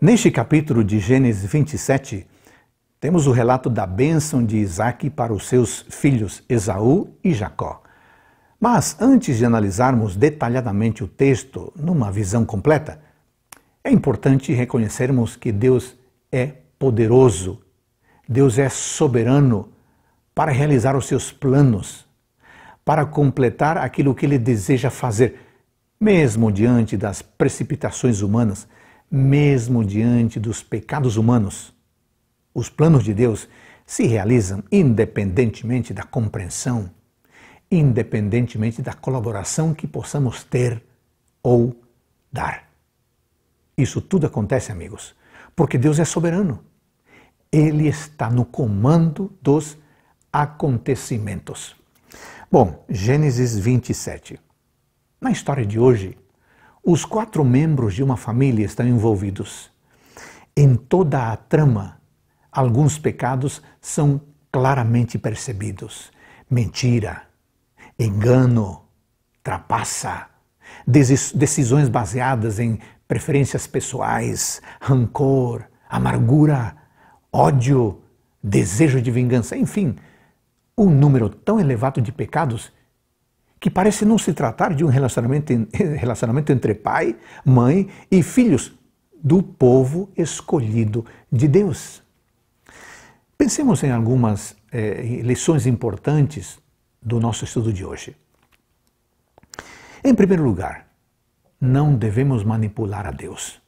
Neste capítulo de Gênesis 27, temos o relato da bênção de Isaac para os seus filhos Esaú e Jacó. Mas antes de analisarmos detalhadamente o texto numa visão completa, é importante reconhecermos que Deus é poderoso, Deus é soberano para realizar os seus planos, para completar aquilo que ele deseja fazer, mesmo diante das precipitações humanas mesmo diante dos pecados humanos, os planos de Deus se realizam independentemente da compreensão, independentemente da colaboração que possamos ter ou dar. Isso tudo acontece, amigos, porque Deus é soberano. Ele está no comando dos acontecimentos. Bom, Gênesis 27. Na história de hoje, os quatro membros de uma família estão envolvidos. Em toda a trama, alguns pecados são claramente percebidos: mentira, engano, trapaça, decisões baseadas em preferências pessoais, rancor, amargura, ódio, desejo de vingança, enfim, um número tão elevado de pecados que parece não se tratar de um relacionamento, relacionamento entre pai, mãe e filhos, do povo escolhido de Deus. Pensemos em algumas eh, lições importantes do nosso estudo de hoje. Em primeiro lugar, não devemos manipular a Deus.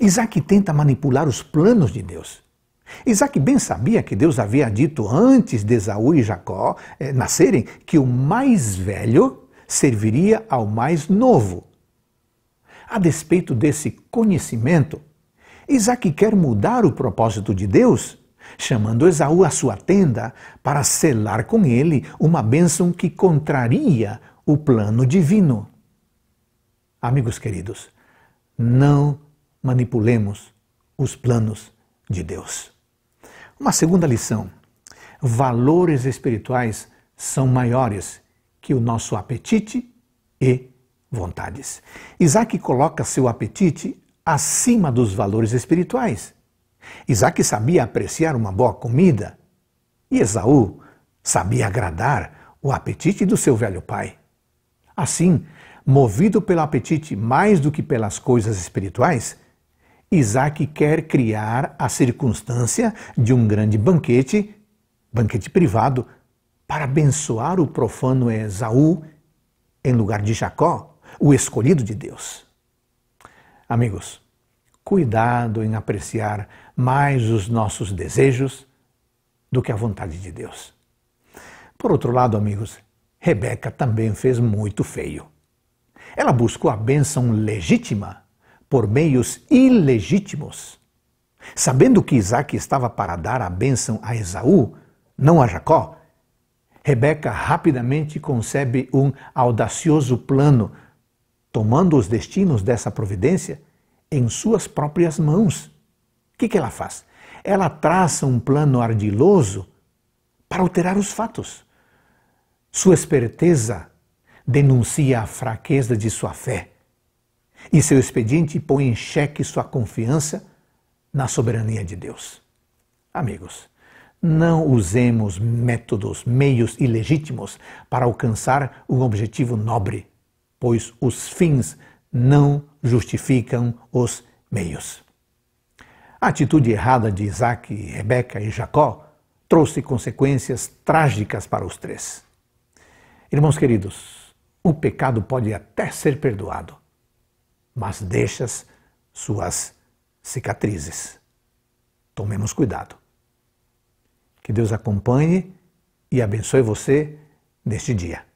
Isaac tenta manipular os planos de Deus. Isaac bem sabia que Deus havia dito antes de Esaú e Jacó eh, nascerem que o mais velho serviria ao mais novo. A despeito desse conhecimento, Isaac quer mudar o propósito de Deus, chamando Esaú à sua tenda para selar com ele uma bênção que contraria o plano divino. Amigos queridos, não manipulemos os planos de Deus. Uma segunda lição: valores espirituais são maiores que o nosso apetite e vontades. Isaac coloca seu apetite acima dos valores espirituais. Isaac sabia apreciar uma boa comida e Esaú sabia agradar o apetite do seu velho pai. Assim, movido pelo apetite mais do que pelas coisas espirituais, Isaac quer criar a circunstância de um grande banquete, banquete privado, para abençoar o profano Esaú em lugar de Jacó, o escolhido de Deus. Amigos, cuidado em apreciar mais os nossos desejos do que a vontade de Deus. Por outro lado, amigos, Rebeca também fez muito feio. Ela buscou a bênção legítima por meios ilegítimos. Sabendo que Isaac estava para dar a bênção a Esaú, não a Jacó, Rebeca rapidamente concebe um audacioso plano, tomando os destinos dessa providência em suas próprias mãos. O que, ela faz? Ela traça um plano ardiloso para alterar os fatos. Sua esperteza denuncia a fraqueza de sua fé e seu expediente põe em xeque sua confiança na soberania de Deus. Amigos, não usemos métodos, meios ilegítimos para alcançar um objetivo nobre, pois os fins não justificam os meios. A atitude errada de Isaac, Rebeca e Jacó trouxe consequências trágicas para os três. Irmãos queridos, o pecado pode até ser perdoado, mas deixas suas cicatrizes. Tomemos cuidado. Que Deus acompanhe e abençoe você neste dia.